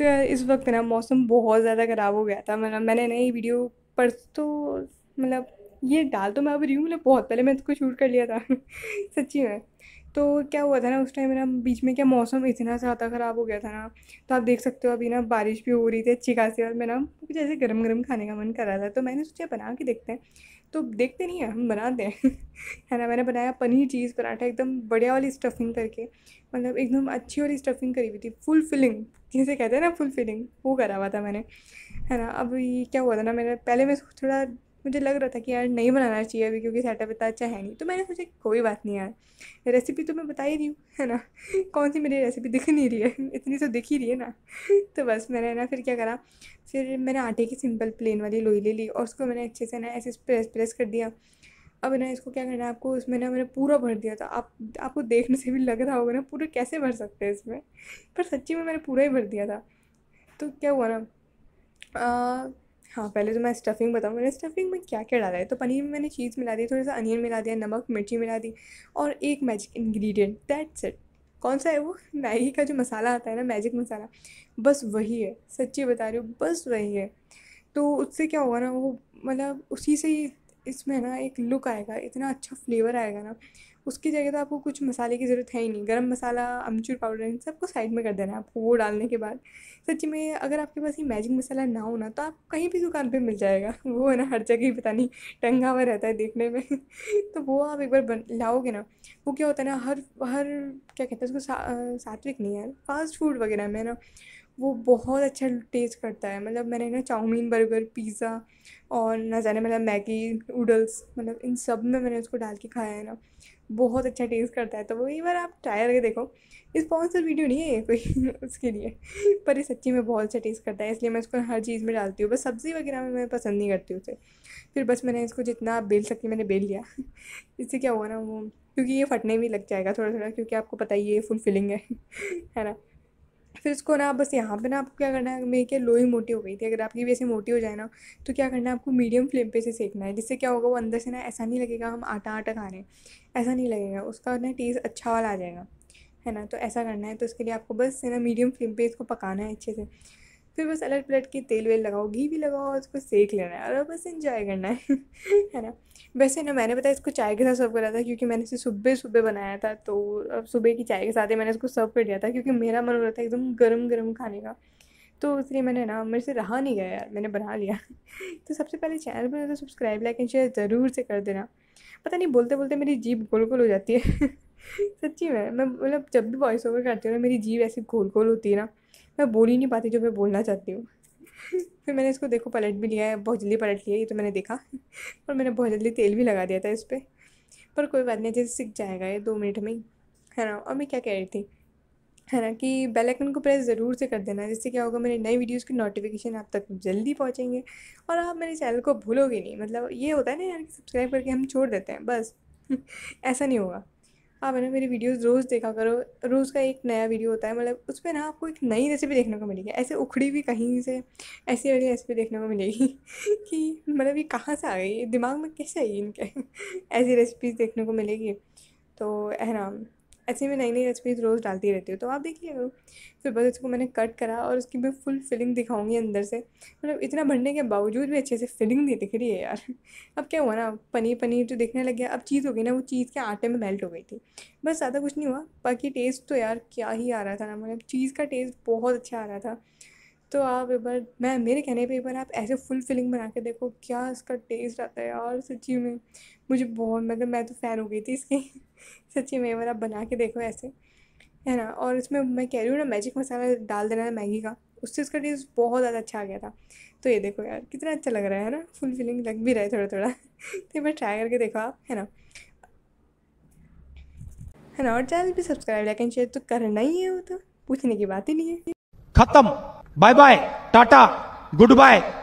तो यार इस वक्त मेरा मौसम बहुत ज़्यादा ख़राब हो गया था मतलब मैंने नई वीडियो तो मतलब ये डाल तो मैं अब रही हूँ मतलब बहुत पहले मैं इसको तो शूट कर लिया था सच्ची में तो क्या हुआ था ना उस टाइम मेरा बीच में क्या मौसम इतना ज़्यादा ख़राब हो गया था ना तो आप देख सकते हो अभी ना बारिश भी हो रही थी अच्छी खासी और ना कुछ ऐसे गर्म गर्म खाने का मन कर रहा था तो मैंने सोचा बना के देखते हैं तो देखते नहीं है हम बनाते हैं है ना मैंने बनाया पनीर चीज़ पराठा एकदम बढ़िया वाली स्टफिंग करके मतलब एकदम अच्छी वाली स्टफिंग करी हुई थी फुल फिलिंग जिसे कहते हैं ना फुल फिलिंग वो करा हुआ था मैंने है ना अब ये क्या हुआ था ना मैंने पहले मैं थोड़ा मुझे लग रहा था कि यार नहीं बनाना चाहिए अभी क्योंकि सेटअप इतना अच्छा है नहीं तो मैंने सोचा कोई बात नहीं यार रेसिपी तो मैं बता ही रही हूँ है ना कौन सी मेरी रेसिपी दिख नहीं रही है इतनी तो दिख ही रही है ना तो बस मैंने ना फिर क्या करा फिर मैंने आटे की सिंपल प्लेन वाली लोई ले ली और उसको मैंने अच्छे से ना ऐसे प्रेस प्रेस कर दिया अब ना इसको क्या करना है आपको उसमें ना मैंने पूरा भर दिया था आप आपको देखने से भी लग रहा होगा ना पूरा कैसे भर सकते हैं इसमें पर सच्ची में मैंने पूरा ही भर दिया था तो क्या हुआ ना हाँ पहले तो मैं स्टफिंग बताऊँ मैंने स्टफिंग में क्या क्या डाला है तो पनीर में मैंने चीज़ मिला दी थोड़ा सा अनियन मिला दिया नमक मिर्ची मिला दी और एक मैजिक इंग्रेडिएंट दैट्स इट कौन सा है वो मैगी का जो मसाला आता है ना मैजिक मसाला बस वही है सच्ची बता रही हूँ बस वही है तो उससे क्या होगा ना वो मतलब उसी से ही इसमें ना एक लुक आएगा इतना अच्छा फ्लेवर आएगा ना उसकी जगह तो आपको कुछ मसाले की ज़रूरत है ही नहीं गरम मसाला अमचूर पाउडर इन सबको साइड में कर देना है आपको वो डालने के बाद सच में अगर आपके पास ये मैजिक मसाला ना हो ना तो आप कहीं भी दुकान पे मिल जाएगा वो है ना हर जगह ही पता नहीं टंगा हुआ रहता है देखने में तो वो आप एक बार बन लाओगे ना वो क्या होता है ना हर हर क्या कहते हैं उसको सा, सात्विक नहीं है फास्ट फूड वगैरह में ना वो बहुत अच्छा टेस्ट करता है मतलब मैंने ना चाउमीन बर्गर पिज़्ज़ा और ना जाने मतलब मैगी नूडल्स मतलब इन सब में मैंने उसको डाल के खाया है ना बहुत अच्छा टेस्ट करता है तो वो एक बार आप ट्राई करके देखो स्पॉन्सर वीडियो नहीं है ये कोई उसके लिए पर ये सच्ची में बहुत अच्छा टेस्ट करता है इसलिए मैं इसको हर चीज़ में डालती हूँ बस सब्ज़ी वगैरह में मैं पसंद नहीं करती उसे फिर बस मैंने इसको जितना बेल सकती मैंने बेल लिया इससे क्या हुआ ना वो क्योंकि ये फटने भी लग जाएगा थोड़ा थोड़ा क्योंकि आपको पता ही ये फिलिंग है है ना फिर इसको ना बस यहाँ पे ना आपको क्या करना है मेरी क्या लोई मोटी हो गई थी अगर आपकी भी मोटी हो जाए ना तो क्या करना है आपको मीडियम फ्लेम पे से सेकना है जिससे क्या होगा वो अंदर से ना ऐसा नहीं लगेगा हम आटा आटा खा रहे हैं ऐसा नहीं लगेगा उसका ना टेस्ट अच्छा वाला आ जाएगा है ना तो ऐसा करना है तो उसके लिए आपको बस है ना मीडियम फ्लेम पे इसको पकाना है अच्छे से फिर बस अलट पलट के तेल वेल लगाओ घी भी लगाओ उसको सेक लेना है और बस इंजॉय करना है है ना वैसे ना मैंने बताया इसको चाय के साथ सर्व करा था क्योंकि मैंने इसे सुबह सुबह बनाया था तो अब सुबह की चाय के साथ ही मैंने इसको सर्व कर दिया था क्योंकि मेरा मन हो रहा था एकदम गर्म गर्म खाने का तो इसलिए मैंने ना मेरे से रहा नहीं गया यार मैंने बना लिया तो सबसे पहले चैनल पर तो सब्सक्राइब लाइक एंड शेयर ज़रूर से कर देना पता नहीं बोलते बोलते मेरी जीप गोल गोल हो जाती है सच्ची में मैं मतलब जब भी वॉइस ओवर करती हूँ ना मेरी जीभ ऐसी गोल गोल होती है ना मैं बोल ही नहीं पाती जो मैं बोलना चाहती हूँ फिर मैंने इसको देखो पलट भी लिया है बहुत जल्दी पलट लिया ये तो मैंने देखा और मैंने बहुत जल्दी तेल भी लगा दिया था इस पर पर कोई बात नहीं जैसे सीख जाएगा ये दो मिनट में ही है ना और मैं क्या कह रही थी है ना कि बेल आइकन को प्रेस ज़रूर से कर देना जिससे क्या होगा मेरे नए वीडियोस की नोटिफिकेशन आप तक जल्दी पहुंचेंगे और आप मेरे चैनल को भूलोगे नहीं मतलब ये होता है ना यार कि सब्सक्राइब करके हम छोड़ देते हैं बस ऐसा नहीं होगा आप है ना मेरी वीडियोस रोज़ देखा करो रोज़ का एक नया वीडियो होता है मतलब उस पर ना आपको एक नई रेसिपी देखने को मिलेगी ऐसे उखड़ी भी कहीं से ऐसी वाली रेसिपी देखने को मिलेगी कि मतलब ये कहाँ से आ गई दिमाग में कैसे आई इनके ऐसी रेसिपीज़ देखने को मिलेगी तो है ना ऐसे में नई नई रेसिपीज़ रोज़ डालती रहती हूँ तो आप देखिए करो फिर बस इसको मैंने कट करा और उसकी मैं फुल फिलिंग दिखाऊंगी अंदर से मतलब तो इतना भरने के बावजूद भी अच्छे से फिलिंग नहीं दिख रही है यार अब क्या हुआ ना पनीर पनीर जो दिखने लग गया अब चीज़ हो गई ना वो चीज़ के आटे में मेल्ट हो गई थी बस ज़्यादा कुछ नहीं हुआ बाकी टेस्ट तो यार क्या ही आ रहा था ना मतलब चीज़ का टेस्ट बहुत अच्छा आ रहा था तो आप एक बार मैं मेरे कहने पे एक बार आप ऐसे फुल फिलिंग बना के देखो क्या इसका टेस्ट आता है यार सच्ची में मुझे बहुत मतलब मैं तो फ़ैन हो गई थी इसकी सच्ची में मतलब बना के देखो ऐसे है ना और इसमें मैं कह रही हूँ ना मैजिक मसाला डाल देना है मैगी का उससे इसका टेस्ट बहुत ज़्यादा अच्छा आ गया था तो ये देखो यार कितना अच्छा लग रहा है ना फुल फीलिंग लग भी रहा है थोड़ा थोड़ा तो एक बार ट्राई करके देखो आप है ना है ना और चैनल भी सब्सक्राइब लाइक एंड शेयर तो करना ही है वो तो पूछने की बात ही नहीं है खत्म bye bye tata good bye